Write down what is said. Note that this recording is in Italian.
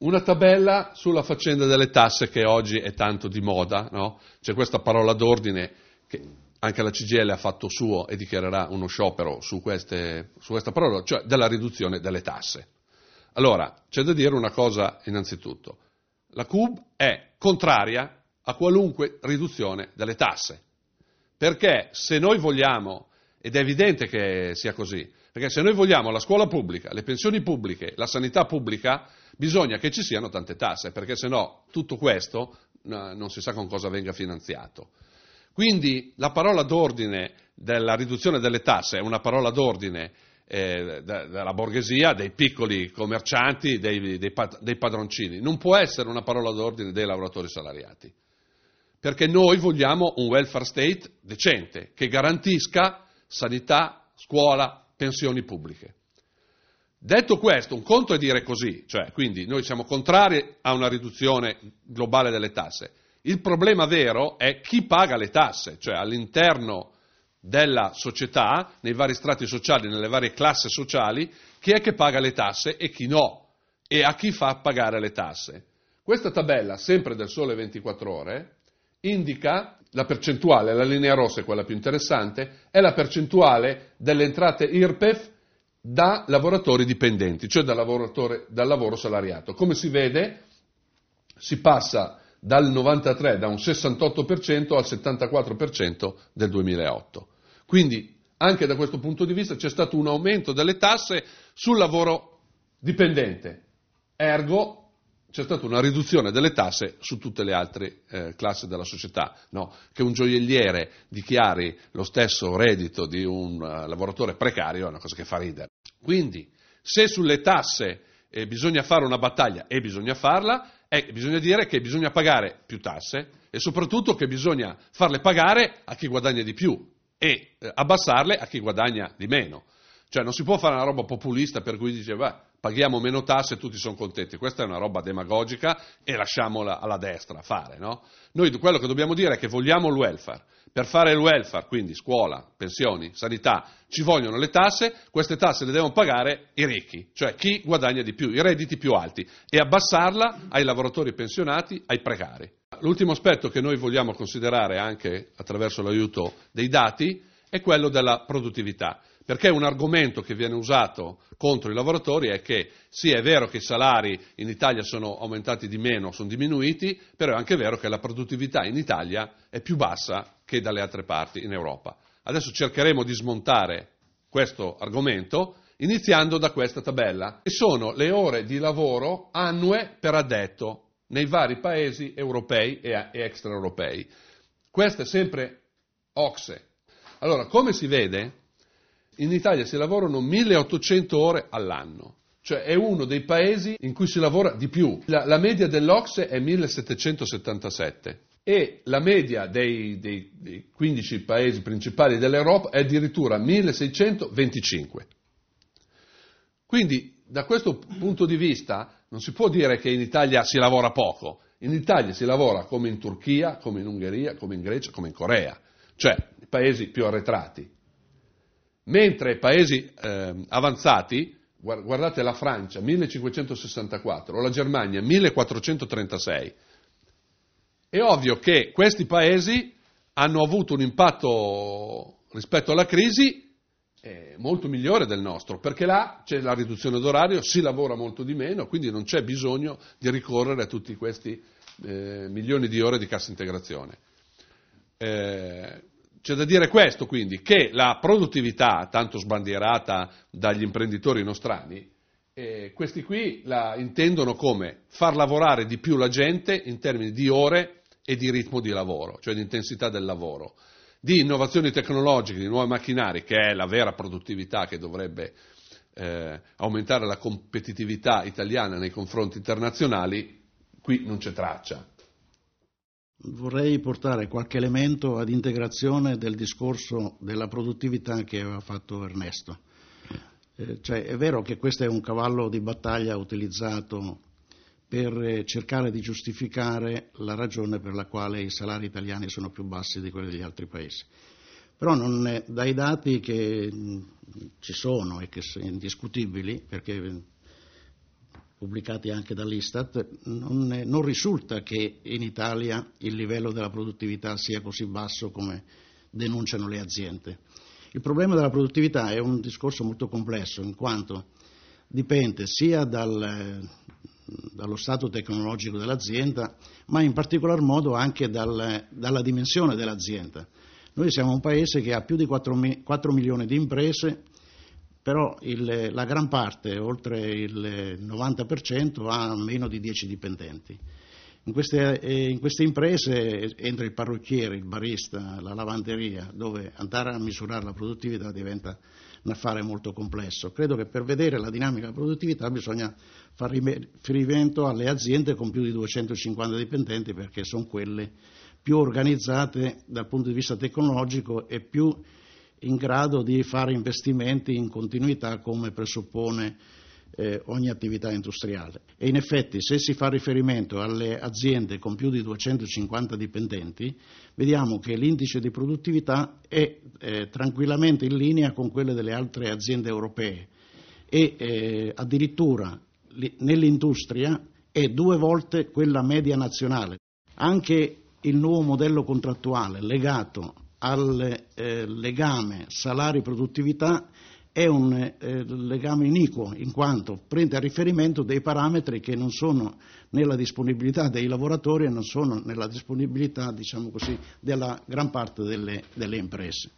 Una tabella sulla faccenda delle tasse che oggi è tanto di moda, no? c'è questa parola d'ordine che anche la CGL ha fatto suo e dichiarerà uno sciopero su, queste, su questa parola, cioè della riduzione delle tasse. Allora, c'è da dire una cosa innanzitutto, la CUB è contraria a qualunque riduzione delle tasse, perché se noi vogliamo, ed è evidente che sia così, perché se noi vogliamo la scuola pubblica, le pensioni pubbliche, la sanità pubblica, Bisogna che ci siano tante tasse, perché se no tutto questo non si sa con cosa venga finanziato. Quindi la parola d'ordine della riduzione delle tasse è una parola d'ordine eh, della borghesia, dei piccoli commercianti, dei, dei, dei padroncini, non può essere una parola d'ordine dei lavoratori salariati, perché noi vogliamo un welfare state decente che garantisca sanità, scuola, pensioni pubbliche. Detto questo, un conto è dire così, cioè quindi noi siamo contrari a una riduzione globale delle tasse. Il problema vero è chi paga le tasse, cioè all'interno della società, nei vari strati sociali, nelle varie classi sociali, chi è che paga le tasse e chi no, e a chi fa pagare le tasse. Questa tabella, sempre del sole 24 ore, indica la percentuale, la linea rossa è quella più interessante, è la percentuale delle entrate IRPEF da lavoratori dipendenti, cioè dal, dal lavoro salariato. Come si vede, si passa dal 93, da un 68% al 74% del 2008. Quindi anche da questo punto di vista c'è stato un aumento delle tasse sul lavoro dipendente, ergo c'è stata una riduzione delle tasse su tutte le altre eh, classi della società. No? Che un gioielliere dichiari lo stesso reddito di un uh, lavoratore precario è una cosa che fa ridere. Quindi, se sulle tasse eh, bisogna fare una battaglia e bisogna farla, eh, bisogna dire che bisogna pagare più tasse e soprattutto che bisogna farle pagare a chi guadagna di più e eh, abbassarle a chi guadagna di meno. Cioè non si può fare una roba populista per cui dice, beh, paghiamo meno tasse e tutti sono contenti. Questa è una roba demagogica e lasciamola alla destra fare, no? Noi quello che dobbiamo dire è che vogliamo il welfare. Per fare il welfare, quindi scuola, pensioni, sanità, ci vogliono le tasse, queste tasse le devono pagare i ricchi, cioè chi guadagna di più, i redditi più alti, e abbassarla ai lavoratori pensionati, ai precari. L'ultimo aspetto che noi vogliamo considerare anche attraverso l'aiuto dei dati è quello della produttività. Perché un argomento che viene usato contro i lavoratori è che sì, è vero che i salari in Italia sono aumentati di meno, sono diminuiti, però è anche vero che la produttività in Italia è più bassa che dalle altre parti in Europa. Adesso cercheremo di smontare questo argomento iniziando da questa tabella, che sono le ore di lavoro annue per addetto nei vari paesi europei e extraeuropei. Questa è sempre OXE. Allora, come si vede, in Italia si lavorano 1800 ore all'anno, cioè è uno dei paesi in cui si lavora di più. La, la media dell'Ocse è 1777 e la media dei, dei, dei 15 paesi principali dell'Europa è addirittura 1625. Quindi da questo punto di vista non si può dire che in Italia si lavora poco, in Italia si lavora come in Turchia, come in Ungheria, come in Grecia, come in Corea, cioè i paesi più arretrati mentre paesi eh, avanzati, guardate la Francia 1564 la Germania 1436, è ovvio che questi paesi hanno avuto un impatto rispetto alla crisi eh, molto migliore del nostro, perché là c'è la riduzione d'orario, si lavora molto di meno, quindi non c'è bisogno di ricorrere a tutti questi eh, milioni di ore di cassa integrazione. Eh, c'è da dire questo quindi, che la produttività, tanto sbandierata dagli imprenditori nostrani, eh, questi qui la intendono come far lavorare di più la gente in termini di ore e di ritmo di lavoro, cioè di intensità del lavoro, di innovazioni tecnologiche, di nuovi macchinari, che è la vera produttività che dovrebbe eh, aumentare la competitività italiana nei confronti internazionali, qui non c'è traccia. Vorrei portare qualche elemento ad integrazione del discorso della produttività che aveva fatto Ernesto. Eh, eh cioè, è vero che questo è un cavallo di battaglia utilizzato per eh, cercare di giustificare la ragione per la quale i salari italiani sono più bassi di quelli degli altri paesi. Però è, dai dati che mm, ci sono e che sono indiscutibili, perché eh, pubblicati anche dall'Istat, non, è, non, risulta che in Italia il livello della produttività sia così basso come denunciano le aziende. Il problema della produttività è un discorso molto complesso, in quanto dipende sia dal, dallo stato tecnologico dell'azienda, ma in particolar modo anche dal, dalla dimensione dell'azienda. Noi siamo un paese che ha più di 4, 4 milioni di imprese però il, la gran parte, oltre il 90%, ha meno di 10 dipendenti. In queste, eh, in queste, imprese entra il parrucchiere, il barista, la lavanderia, dove andare a misurare la produttività diventa un affare molto complesso. Credo che per vedere la dinamica della produttività bisogna fare riferimento alle aziende con più di 250 dipendenti perché sono quelle più organizzate dal punto di vista tecnologico e più in grado di fare investimenti in continuità come presuppone eh, ogni attività industriale. E in effetti se si fa riferimento alle aziende con più di 250 dipendenti, vediamo che l'indice di produttività è eh, tranquillamente in linea con quelle delle altre aziende europee e eh, addirittura li, nell'industria è due volte quella media nazionale. Anche il nuovo modello contrattuale legato al eh, legame salari produttività è un eh, legame iniquo in quanto prende a riferimento dei parametri che non sono nella disponibilità dei lavoratori e non sono nella disponibilità diciamo così, della gran parte delle, delle imprese.